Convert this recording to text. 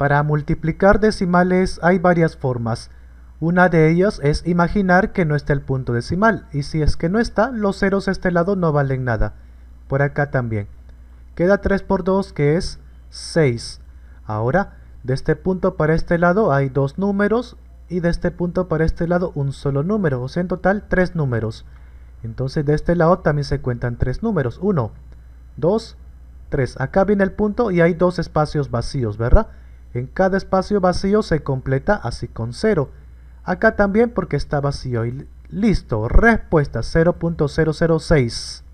Para multiplicar decimales hay varias formas. Una de ellas es imaginar que no está el punto decimal, y si es que no está, los ceros a este lado no valen nada. Por acá también. Queda 3 por 2 que es 6. Ahora, de este punto para este lado hay dos números, y de este punto para este lado un solo número, o sea en total tres números. Entonces de este lado también se cuentan tres números, 1, 2, 3. Acá viene el punto y hay dos espacios vacíos, ¿verdad? En cada espacio vacío se completa así con 0. Acá también porque está vacío y listo. Respuesta 0.006.